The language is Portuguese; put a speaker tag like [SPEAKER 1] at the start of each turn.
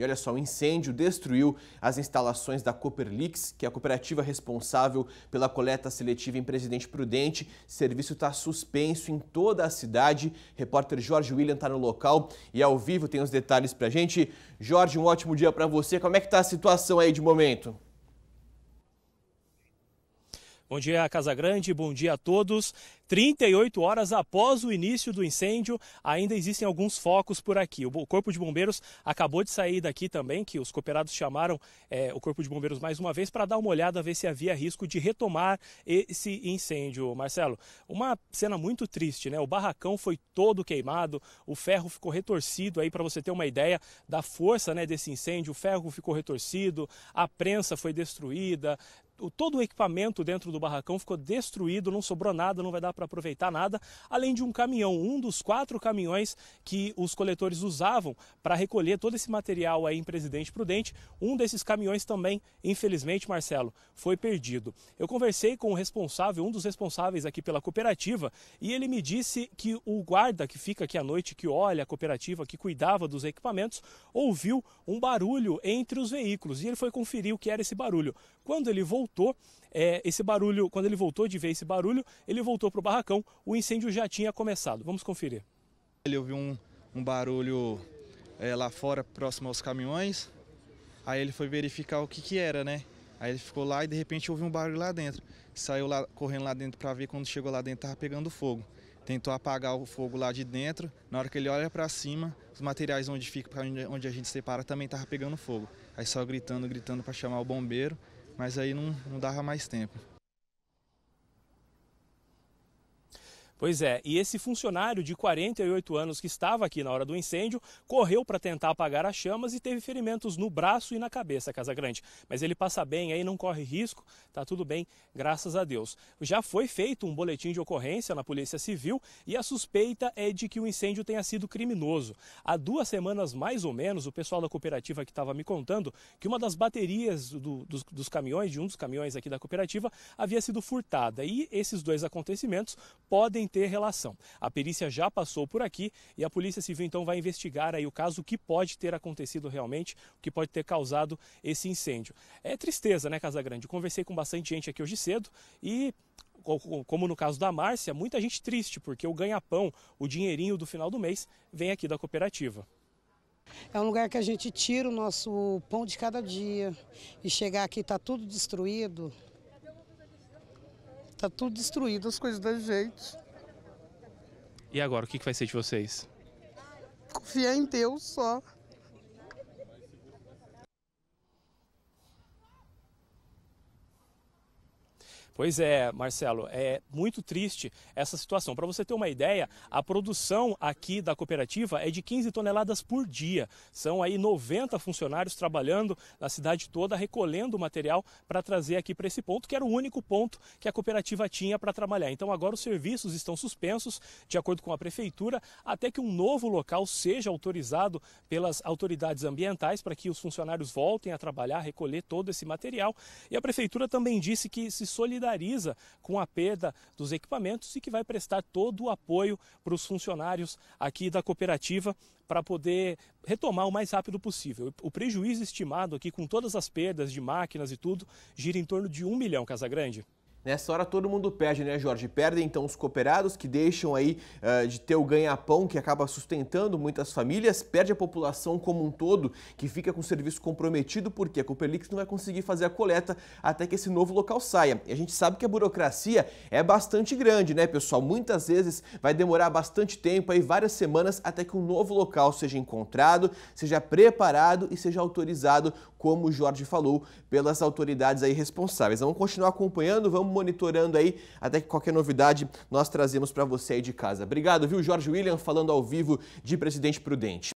[SPEAKER 1] E olha só, o incêndio destruiu as instalações da Cooperlix, que é a cooperativa responsável pela coleta seletiva em Presidente Prudente. O serviço está suspenso em toda a cidade. repórter Jorge William está no local e ao vivo tem os detalhes para gente. Jorge, um ótimo dia para você. Como é que está a situação aí de momento?
[SPEAKER 2] Bom dia, Casa Grande, bom dia a todos. 38 horas após o início do incêndio, ainda existem alguns focos por aqui. O Corpo de Bombeiros acabou de sair daqui também, que os cooperados chamaram é, o Corpo de Bombeiros mais uma vez para dar uma olhada, ver se havia risco de retomar esse incêndio. Marcelo, uma cena muito triste, né? O barracão foi todo queimado, o ferro ficou retorcido aí, para você ter uma ideia da força né, desse incêndio. O ferro ficou retorcido, a prensa foi destruída, todo o equipamento dentro do barracão ficou destruído, não sobrou nada, não vai dar para aproveitar nada, além de um caminhão, um dos quatro caminhões que os coletores usavam para recolher todo esse material aí em Presidente Prudente. Um desses caminhões também, infelizmente, Marcelo, foi perdido. Eu conversei com o responsável, um dos responsáveis aqui pela cooperativa, e ele me disse que o guarda que fica aqui à noite, que olha a cooperativa, que cuidava dos equipamentos, ouviu um barulho entre os veículos e ele foi conferir o que era esse barulho. Quando ele voltou, voltou, é, esse barulho, quando ele voltou de ver esse barulho, ele voltou para o barracão, o incêndio já tinha começado. Vamos conferir.
[SPEAKER 3] Ele ouviu um, um barulho é, lá fora, próximo aos caminhões, aí ele foi verificar o que, que era, né? Aí ele ficou lá e de repente houve um barulho lá dentro. Saiu lá correndo lá dentro para ver quando chegou lá dentro estava pegando fogo. Tentou apagar o fogo lá de dentro. Na hora que ele olha para cima, os materiais onde fica, onde a gente separa, também estava pegando fogo. Aí só gritando, gritando para chamar o bombeiro mas aí não, não dava mais tempo.
[SPEAKER 2] Pois é, e esse funcionário de 48 anos que estava aqui na hora do incêndio correu para tentar apagar as chamas e teve ferimentos no braço e na cabeça, casa grande Mas ele passa bem aí, não corre risco, tá tudo bem, graças a Deus. Já foi feito um boletim de ocorrência na Polícia Civil e a suspeita é de que o incêndio tenha sido criminoso. Há duas semanas, mais ou menos, o pessoal da cooperativa que estava me contando que uma das baterias do, dos, dos caminhões, de um dos caminhões aqui da cooperativa, havia sido furtada. E esses dois acontecimentos podem ter relação. A perícia já passou por aqui e a Polícia Civil então vai investigar aí o caso que pode ter acontecido realmente, o que pode ter causado esse incêndio. É tristeza, né, Casa Grande? conversei com bastante gente aqui hoje cedo e como no caso da Márcia, muita gente triste, porque o ganha-pão, o dinheirinho do final do mês, vem aqui da cooperativa.
[SPEAKER 1] É um lugar que a gente tira o nosso pão de cada dia. E chegar aqui está tudo destruído. Está tudo destruído, as coisas da gente.
[SPEAKER 2] E agora, o que vai ser de vocês?
[SPEAKER 1] Confiar em Deus só.
[SPEAKER 2] Pois é, Marcelo, é muito triste essa situação. Para você ter uma ideia, a produção aqui da cooperativa é de 15 toneladas por dia. São aí 90 funcionários trabalhando na cidade toda, recolhendo material para trazer aqui para esse ponto, que era o único ponto que a cooperativa tinha para trabalhar. Então agora os serviços estão suspensos, de acordo com a prefeitura, até que um novo local seja autorizado pelas autoridades ambientais para que os funcionários voltem a trabalhar, recolher todo esse material. E a prefeitura também disse que se solidariza solidariza com a perda dos equipamentos e que vai prestar todo o apoio para os funcionários aqui da cooperativa para poder retomar o mais rápido possível. O prejuízo estimado aqui, com todas as perdas de máquinas e tudo, gira em torno de um milhão, casa grande.
[SPEAKER 1] Nessa hora todo mundo perde, né, Jorge? Perdem então os cooperados que deixam aí uh, de ter o ganha-pão que acaba sustentando muitas famílias, perde a população como um todo que fica com o serviço comprometido porque a Cooperlix não vai conseguir fazer a coleta até que esse novo local saia. E a gente sabe que a burocracia é bastante grande, né, pessoal? Muitas vezes vai demorar bastante tempo, aí várias semanas até que um novo local seja encontrado, seja preparado e seja autorizado, como o Jorge falou, pelas autoridades aí responsáveis. Vamos continuar acompanhando, vamos monitorando aí, até que qualquer novidade nós trazemos para você aí de casa. Obrigado, viu, Jorge William, falando ao vivo de Presidente Prudente.